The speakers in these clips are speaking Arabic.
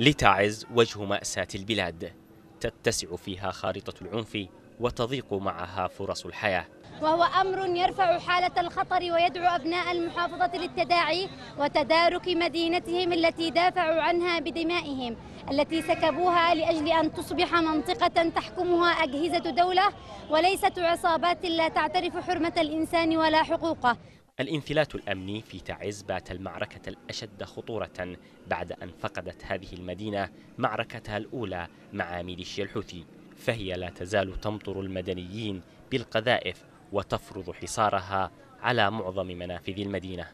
لتعز وجه مأساة البلاد تتسع فيها خارطة العنف وتضيق معها فرص الحياة وهو أمر يرفع حالة الخطر ويدعو أبناء المحافظة للتداعي وتدارك مدينتهم التي دافعوا عنها بدمائهم التي سكبوها لأجل أن تصبح منطقة تحكمها أجهزة دولة وليست عصابات لا تعترف حرمة الإنسان ولا حقوقه الانفلات الأمني في تعز بات المعركة الأشد خطورة بعد أن فقدت هذه المدينة معركتها الأولى مع ميليشيا الحوثي فهي لا تزال تمطر المدنيين بالقذائف وتفرض حصارها على معظم منافذ المدينة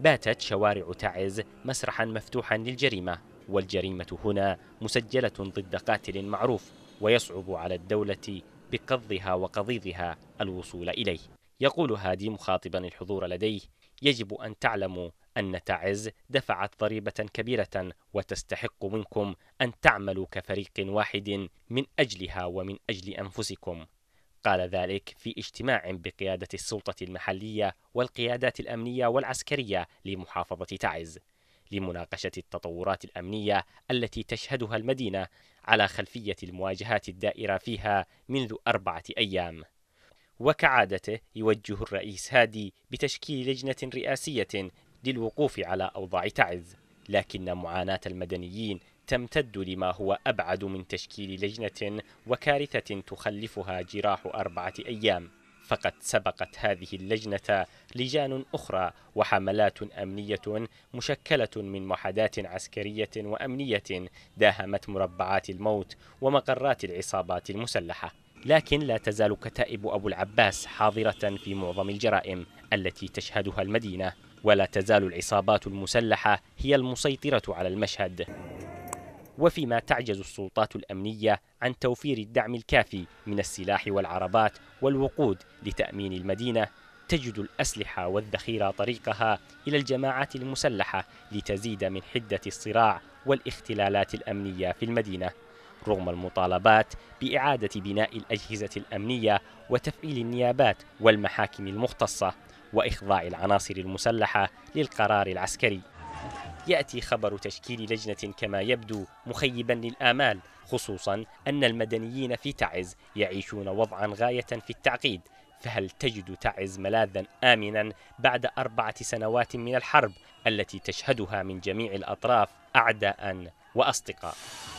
باتت شوارع تعز مسرحا مفتوحا للجريمة والجريمة هنا مسجلة ضد قاتل معروف ويصعب على الدولة بقضها وقضيضها الوصول إليه يقول هادي مخاطبا الحضور لديه يجب أن تعلموا أن تعز دفعت ضريبة كبيرة وتستحق منكم أن تعملوا كفريق واحد من أجلها ومن أجل أنفسكم قال ذلك في اجتماع بقيادة السلطة المحلية والقيادات الأمنية والعسكرية لمحافظة تعز لمناقشة التطورات الأمنية التي تشهدها المدينة على خلفية المواجهات الدائرة فيها منذ أربعة أيام وكعادته يوجه الرئيس هادي بتشكيل لجنة رئاسية للوقوف على أوضاع تعز لكن معاناة المدنيين تمتد لما هو أبعد من تشكيل لجنة وكارثة تخلفها جراح أربعة أيام فقد سبقت هذه اللجنة لجان أخرى وحملات أمنية مشكلة من وحدات عسكرية وأمنية داهمت مربعات الموت ومقرات العصابات المسلحة لكن لا تزال كتائب أبو العباس حاضرة في معظم الجرائم التي تشهدها المدينة ولا تزال العصابات المسلحة هي المسيطرة على المشهد وفيما تعجز السلطات الأمنية عن توفير الدعم الكافي من السلاح والعربات والوقود لتأمين المدينة تجد الأسلحة والذخيرة طريقها إلى الجماعات المسلحة لتزيد من حدة الصراع والاختلالات الأمنية في المدينة رغم المطالبات بإعادة بناء الأجهزة الأمنية وتفعيل النيابات والمحاكم المختصة وإخضاع العناصر المسلحة للقرار العسكري. يأتي خبر تشكيل لجنة كما يبدو مخيبا للآمال خصوصا أن المدنيين في تعز يعيشون وضعا غاية في التعقيد فهل تجد تعز ملاذا آمنا بعد أربعة سنوات من الحرب التي تشهدها من جميع الأطراف أعداء وأصدقاء